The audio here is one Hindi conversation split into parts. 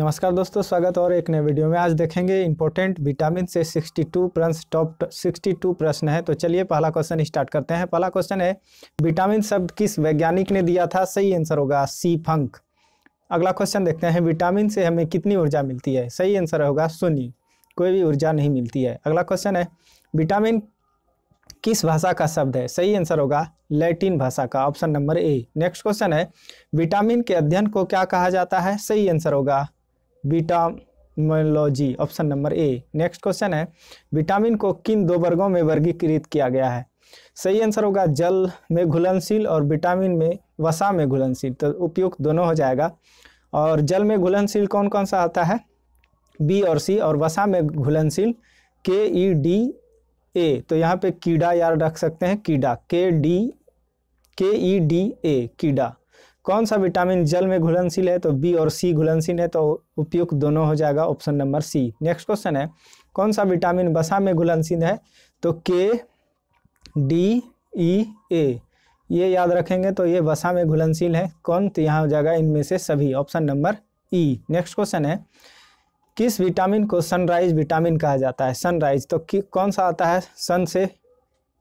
नमस्कार दोस्तों स्वागत और एक नए वीडियो में आज देखेंगे इंपॉर्टेंट विटामिन से 62 प्रश्न टॉप 62 प्रश्न है तो चलिए पहला क्वेश्चन स्टार्ट करते हैं पहला क्वेश्चन है विटामिन शब्द किस वैज्ञानिक ने दिया था सही आंसर होगा सी फंक अगला क्वेश्चन देखते हैं विटामिन से हमें कितनी ऊर्जा मिलती है सही आंसर होगा शून्य कोई भी ऊर्जा नहीं मिलती है अगला क्वेश्चन है विटामिन किस भाषा का शब्द है सही आंसर होगा लैटिन भाषा का option number A next question है विटामिन के अध्ययन को क्या कहा जाता है सही आंसर होगा vitaminology option number A next question है विटामिन को किन दो वर्गों में वर्गीकृत किया गया है सही आंसर होगा जल में घुलनशील और विटामिन में वसा में घुलनशील तो उपयुक्त दोनों हो जाएगा और जल में घुलनशील कौन कौन सा आता है बी और सी और वसा में घुलनशील के ई डी ए तो यहाँ पे कीड़ा यार रख सकते हैं कीड़ा के डी के ई डी ए कीड़ा कौन सा विटामिन जल में घुलनशील है तो बी और सी घुलनशील है तो उपयुक्त दोनों हो जाएगा option number C next question है कौन सा विटामिन बसा में घुलनशील है तो के डी ई ए ये याद रखेंगे तो ये बसा में घुलनशील है कौन तो यहाँ हो जाएगा इनमें से सभी option number E next question है किस विटामिन को सनराइज विटामिन कहा जाता है सनराइज तो कौन सा आता है सन से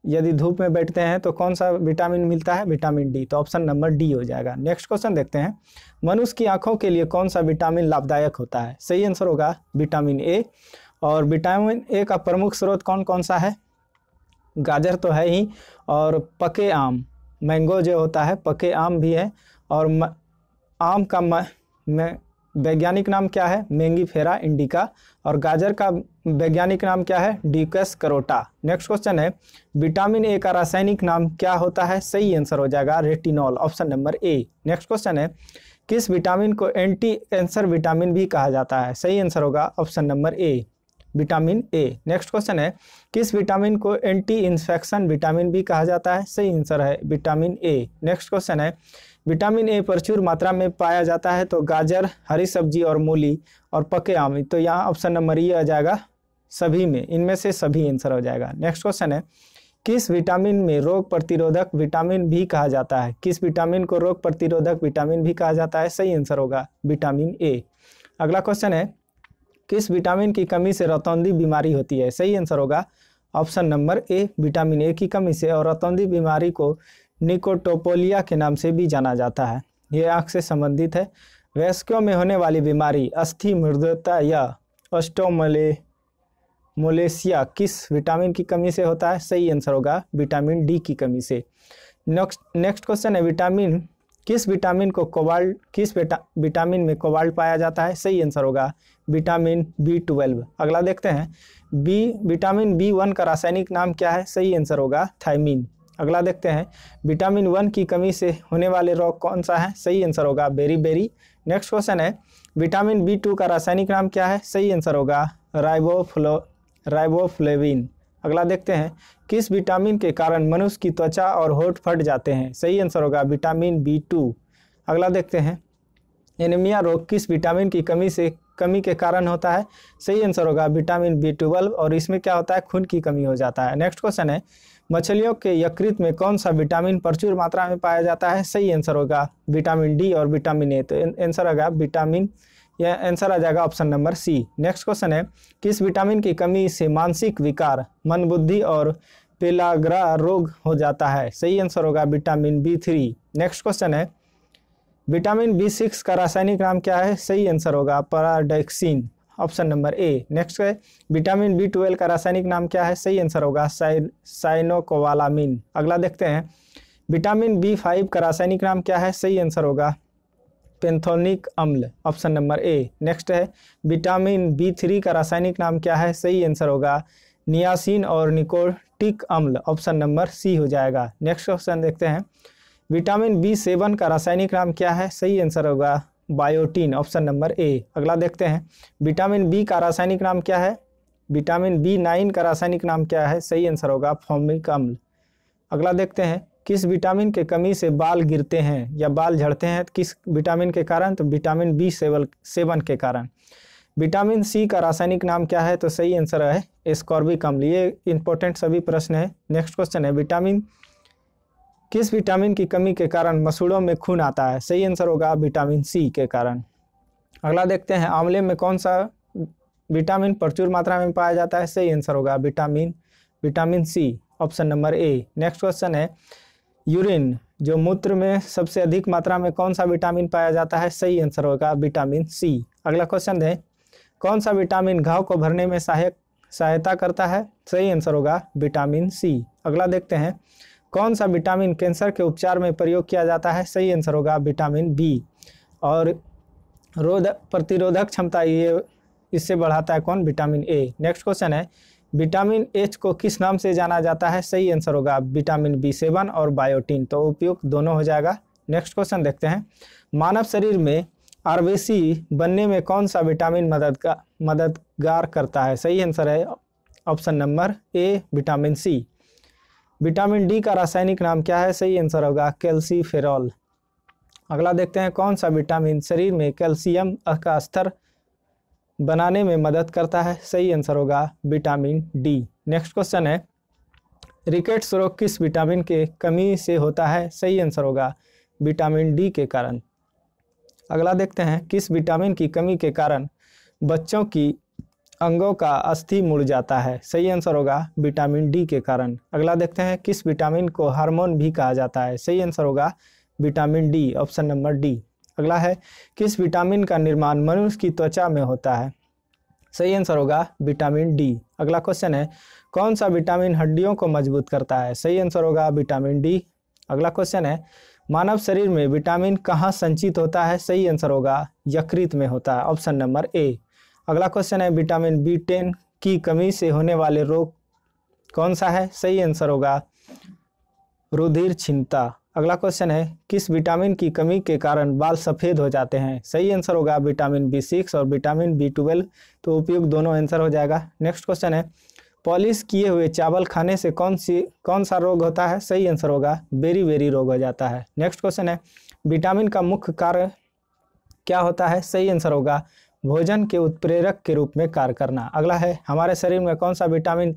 यदि धूप में बैठते हैं तो कौन सा विटामिन मिलता है विटामिन डी तो ऑप्शन नंबर डी हो जाएगा नेक्स्ट क्वेश्चन देखते हैं मनुष्य की आंखों के लिए कौन सा विटामिन लाभदायक होता है सही आंसर होगा विटामिन ए और विटामिन ए का प्रमुख स्रोत कौन कौन सा है गाजर तो है ही और पके आम मैंगो जो होता है पके आम भी है और आम का मैं वैज्ञानिक नाम क्या है मेंगी फेरा इंडिका और गाजर का वैज्ञानिक नाम क्या है डीकस करोटा नेक्स्ट क्वेश्चन है विटामिन ए का रासायनिक नाम क्या होता है सही आंसर हो जाएगा retinol option number A next question है किस विटामिन को एंटी कैंसर विटामिन भी कहा जाता है सही आंसर होगा option number A vitamin A next question है किस विटामिन को एंटी इन्फेक्शन विटामिन भी कहा जाता है सही आंसर है विटामिन ए नेक्स्ट क्वेश्चन है विटामिन ए प्रचुर मात्रा में पाया जाता है तो गाजर हरी सब्जी और मूली और पके आम तो यहाँ ऑप्शन नंबर ये आ जाएगा सभी में इनमें से सभी आंसर हो जाएगा नेक्स्ट क्वेश्चन है किस विटामिन में रोग प्रतिरोधक विटामिन भी कहा जाता है किस विटामिन को रोग प्रतिरोधक विटामिन भी कहा जाता है सही आंसर होगा विटामिन ए अगला क्वेश्चन है किस विटामिन की कमी से रतौंदी बीमारी होती है सही आंसर होगा option number A vitamin A की कमी से और रतौंदी बीमारी को निकोटोपोलिया के नाम से भी जाना जाता है ये आँख से संबंधित है वयस्कों में होने वाली बीमारी अस्थि मृदता या ऑस्टोमले मोलेसिया किस विटामिन की कमी से होता है सही आंसर होगा विटामिन डी की कमी से नेक्स्ट नेक्स्ट क्वेश्चन है विटामिन किस विटामिन को कोबाल्ट किस विटामिन में कोबाल्ट पाया जाता है सही आंसर होगा विटामिन बी ट्वेल्व अगला देखते हैं बी विटामिन बी वन का रासायनिक नाम क्या है सही आंसर होगा थाइमिन अगला देखते हैं विटामिन वन की कमी से होने वाले रोग कौन सा है सही आंसर होगा बेरी बेरी नेक्स्ट क्वेश्चन है विटामिन बी टू का रासायनिक नाम क्या है सही आंसर होगा राइबोफ्लो राइबोफ्लेविन अगला देखते हैं किस विटामिन के कारण मनुष्य की त्वचा और होठ फट जाते हैं सही आंसर होगा विटामिन बी टू अगला देखते हैं एनीमिया रोग किस विटामिन की कमी से कमी के कारण होता है सही आंसर होगा विटामिन बी ट्वेल्व और इसमें क्या होता है खून की कमी हो जाता है नेक्स्ट क्वेश्चन है मछलियों के यकृत में कौन सा विटामिन प्रचुर मात्रा में पाया जाता है सही आंसर होगा विटामिन डी और विटामिन ए तो आंसर होगा विटामिन यह आंसर आ जाएगा option number C next question है किस विटामिन की कमी से मानसिक विकार मन बुद्धि और पेलाग्रा रोग हो जाता है सही आंसर होगा vitamin B three next question है विटामिन बी सिक्स का रासायनिक नाम क्या है सही आंसर होगा pyridoxine option number A next है विटामिन बी ट्वेल्व का रासायनिक नाम क्या है सही आंसर होगा साइनोकोवालामिन अगला देखते हैं विटामिन बी फाइव का रासायनिक नाम क्या है सही आंसर होगा पेंथोनिक अम्ल ऑप्शन नंबर ए नेक्स्ट है विटामिन बी थ्री का रासायनिक नाम क्या है सही आंसर होगा नियासिन और निकोटिक अम्ल ऑप्शन नंबर सी हो जाएगा नेक्स्ट क्वेश्चन देखते हैं विटामिन बी सेवन का रासायनिक नाम क्या है सही आंसर होगा बायोटीन ऑप्शन नंबर ए अगला देखते हैं विटामिन बी का रासायनिक नाम क्या है विटामिन बी नाइन का रासायनिक नाम क्या है सही आंसर होगा फॉर्मिक अम्ल अगला देखते हैं किस विटामिन के कमी से बाल गिरते हैं या बाल झड़ते हैं किस विटामिन के कारण तो विटामिन बी सेवल सेवन के कारण विटामिन सी का रासायनिक नाम क्या है तो सही आंसर है एस्कॉर्बिक अम्ल ये इंपॉर्टेंट सभी प्रश्न है नेक्स्ट क्वेश्चन है विटामिन किस विटामिन की कमी के कारण मसूड़ों में खून आता है सही आंसर होगा विटामिन सी के कारण अगला देखते हैं आंवले में कौन सा विटामिन प्रचुर मात्रा में पाया जाता है सही आंसर होगा vitamin vitamin C option number A next question है यूरिन जो मूत्र में सबसे अधिक मात्रा में कौन सा विटामिन पाया जाता है सही आंसर होगा विटामिन सी अगला क्वेश्चन है कौन सा विटामिन घाव को भरने में सहायक सहायता करता है सही आंसर होगा विटामिन सी अगला देखते हैं कौन सा विटामिन कैंसर के उपचार में प्रयोग किया जाता है सही आंसर होगा विटामिन बी और रोध प्रतिरोधक क्षमता ये इससे बढ़ाता है कौन विटामिन ए नेक्स्ट क्वेश्चन है विटामिन एच को किस नाम से जाना जाता है सही आंसर होगा विटामिन बी सेवन और बायोटीन तो उपयुक्त दोनों हो जाएगा नेक्स्ट क्वेश्चन देखते हैं मानव शरीर में आरबीसी बनने में कौन सा विटामिन मदद का मददगार करता है सही आंसर है option number A vitamin C vitamin D का रासायनिक नाम क्या है सही आंसर होगा कैल्सी अगला देखते हैं कौन सा विटामिन शरीर में कैल्शियम का स्तर बनाने में मदद करता है सही आंसर होगा विटामिन डी नेक्स्ट क्वेश्चन है रिकेट्स रोग किस विटामिन के कमी से होता है सही आंसर होगा विटामिन डी के कारण अगला देखते हैं किस विटामिन की कमी के कारण बच्चों की अंगों का अस्थि मुड़ जाता है सही आंसर होगा विटामिन डी के कारण अगला देखते हैं किस विटामिन को हार्मोन भी कहा जाता है सही आंसर होगा vitamin D option number D अगला है किस विटामिन का निर्माण मनुष्य की त्वचा में होता है सही आंसर होगा विटामिन डी अगला क्वेश्चन है कौन सा विटामिन हड्डियों को मजबूत करता है सही आंसर होगा विटामिन डी अगला क्वेश्चन है मानव शरीर में विटामिन कहाँ संचित होता है सही आंसर होगा यकृत में होता है ऑप्शन नंबर ए अगला क्वेश्चन है विटामिन बी टेन की कमी से होने वाले रोग कौन सा है सही आंसर होगा रुधिर छिन्नता अगला क्वेश्चन है किस विटामिन की कमी के कारण बाल सफ़ेद हो जाते हैं सही आंसर होगा विटामिन बी सिक्स और विटामिन बी ट्वेल्व तो उपयुक्त दोनों आंसर हो जाएगा नेक्स्ट क्वेश्चन है पॉलिश किए हुए चावल खाने से कौन सी कौन सा रोग होता है सही आंसर होगा बेरी बेरी रोग हो जाता है नेक्स्ट क्वेश्चन है विटामिन का मुख्य कार्य क्या होता है सही आंसर होगा भोजन के उत्प्रेरक के रूप में कार्य करना अगला है हमारे शरीर में कौन सा विटामिन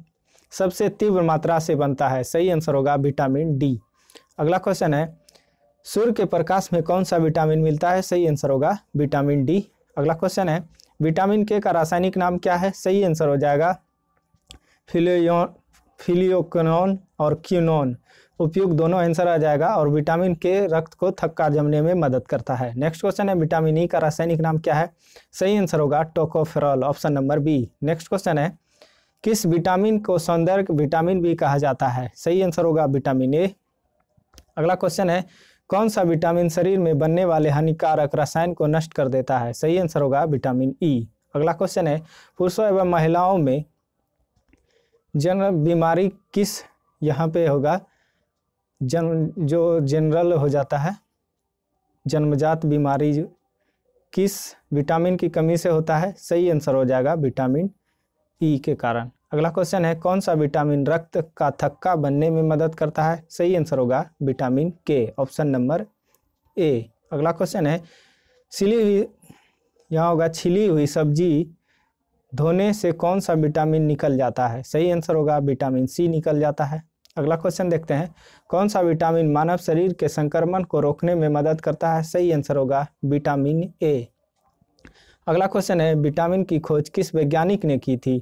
सबसे तीव्र मात्रा से बनता है सही आंसर होगा विटामिन डी अगला क्वेश्चन है सूर्य के प्रकाश में कौन सा विटामिन मिलता है सही आंसर होगा विटामिन डी अगला क्वेश्चन है विटामिन के का रासायनिक नाम क्या है सही आंसर हो जाएगा फिलियो फिलियोकनोन और क्यूनोन उपयुक्त दोनों आंसर आ जाएगा और विटामिन के रक्त को थक्का जमने में मदद करता है नेक्स्ट क्वेश्चन है विटामिन ई e का रासायनिक नाम क्या है सही आंसर होगा tocopherol option number B next question है किस विटामिन को सौंदर्य विटामिन बी कहा जाता है सही आंसर होगा विटामिन ए अगला क्वेश्चन है कौन सा विटामिन शरीर में बनने वाले हानिकारक रसायन को नष्ट कर देता है सही आंसर होगा विटामिन ई e. अगला क्वेश्चन है पुरुषों एवं महिलाओं में जन बीमारी किस यहाँ पे होगा जन जो जनरल हो जाता है जन्मजात बीमारी किस विटामिन की कमी से होता है सही आंसर हो जाएगा विटामिन ई e के कारण अगला क्वेश्चन है कौन सा विटामिन रक्त का थक्का बनने में मदद करता है सही आंसर होगा विटामिन के ऑप्शन नंबर ए अगला क्वेश्चन है सिली हुई यहाँ होगा छिली हुई सब्जी धोने से कौन सा विटामिन निकल जाता है सही आंसर होगा विटामिन सी निकल जाता है अगला क्वेश्चन देखते हैं कौन सा विटामिन मानव शरीर के संक्रमण को रोकने में मदद करता है सही आंसर होगा विटामिन ए अगला क्वेश्चन है विटामिन की खोज किस वैज्ञानिक ने की थी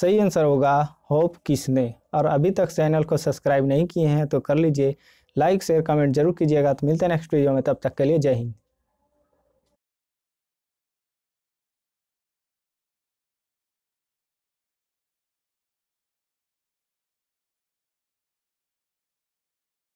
सही आंसर होगा होप किस ने और अभी तक चैनल को सब्सक्राइब नहीं किए हैं तो कर लीजिए लाइक शेयर कमेंट जरूर कीजिएगा तो मिलते हैं नेक्स्ट वीडियो में तब तक के लिए जय हिंद